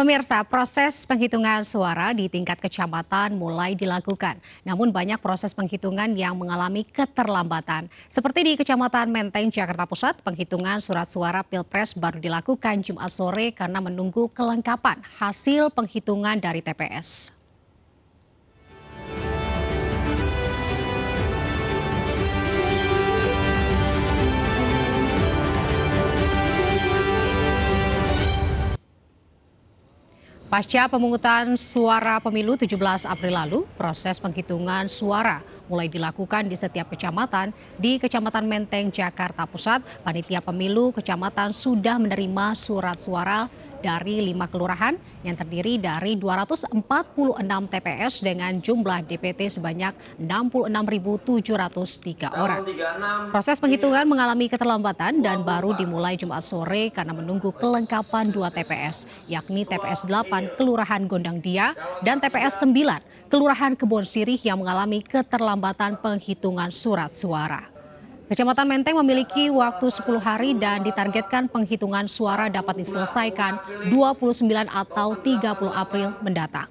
Pemirsa, proses penghitungan suara di tingkat kecamatan mulai dilakukan. Namun banyak proses penghitungan yang mengalami keterlambatan. Seperti di Kecamatan Menteng, Jakarta Pusat, penghitungan surat suara Pilpres baru dilakukan Jumat sore karena menunggu kelengkapan hasil penghitungan dari TPS. Pasca pemungutan suara pemilu 17 April lalu, proses penghitungan suara mulai dilakukan di setiap kecamatan. Di Kecamatan Menteng, Jakarta Pusat, Panitia Pemilu Kecamatan sudah menerima surat suara dari lima kelurahan yang terdiri dari 246 TPS dengan jumlah DPT sebanyak 66.703 orang. Proses iya. penghitungan mengalami keterlambatan dan baru dimulai Jumat sore karena menunggu kelengkapan dua TPS, yakni TPS 8 Kelurahan Gondang Dia dan TPS 9 Kelurahan Kebon Sirih yang mengalami keterlambatan penghitungan surat suara. Kecamatan Menteng memiliki waktu 10 hari dan ditargetkan penghitungan suara dapat diselesaikan 29 atau 30 April mendatang.